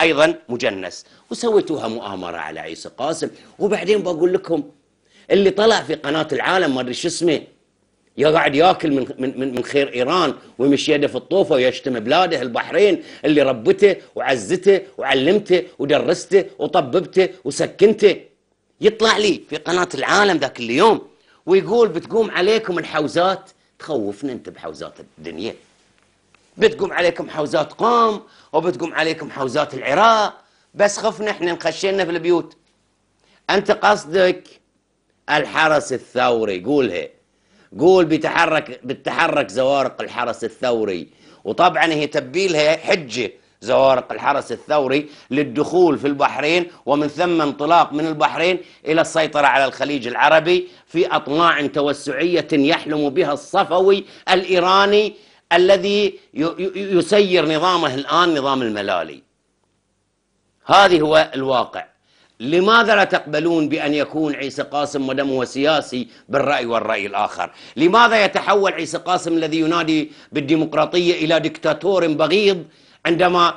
ايضا مجنس وسويتوها مؤامره على عيسى قاسم وبعدين بقول لكم اللي طلع في قناه العالم ما ادري شو اسمه يقعد ياكل من من من خير ايران ويمشي يده في الطوفه ويشتم بلاده البحرين اللي ربته وعزته وعلمته ودرسته وطببته وسكنته يطلع لي في قناه العالم ذاك اليوم ويقول بتقوم عليكم الحوزات تخوفنا انت بحوزات الدنيا بتقوم عليكم حوزات قوم وبتقوم عليكم حوزات العراق بس خفنا احنا نخشينا في البيوت انت قصدك الحرس الثوري قولها قول بتحرك بتحرك زوارق الحرس الثوري وطبعا هي تبيلها حجه زوارق الحرس الثوري للدخول في البحرين ومن ثم انطلاق من البحرين الى السيطره على الخليج العربي في اطماع توسعيه يحلم بها الصفوي الايراني الذي يسير نظامه الآن نظام الملالي هذه هو الواقع لماذا لا تقبلون بأن يكون عيسى قاسم ودمه سياسي بالرأي والرأي الآخر لماذا يتحول عيسى قاسم الذي ينادي بالديمقراطية إلى دكتاتور بغيض عندما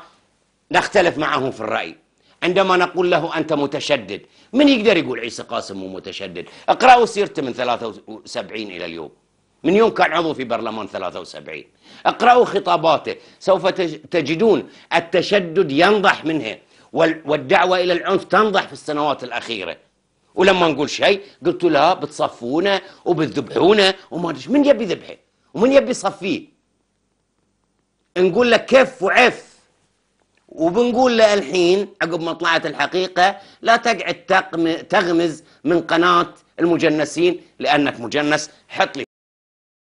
نختلف معه في الرأي عندما نقول له أنت متشدد من يقدر يقول عيسى قاسم متشدد اقرأوا سيرته من 73 إلى اليوم من يوم كان عضو في برلمان 73 اقرأوا خطاباته سوف تجدون التشدد ينضح منها والدعوة إلى العنف تنضح في السنوات الأخيرة ولما نقول شيء قلتوا لا بتصفونه وبتذبحونه وما ادري من يبي ذبحه ومن يبي يصفيه نقول له كف وعف وبنقول له الحين عقب ما طلعت الحقيقة لا تقعد تغمز من قناة المجنسين لأنك مجنس حط لي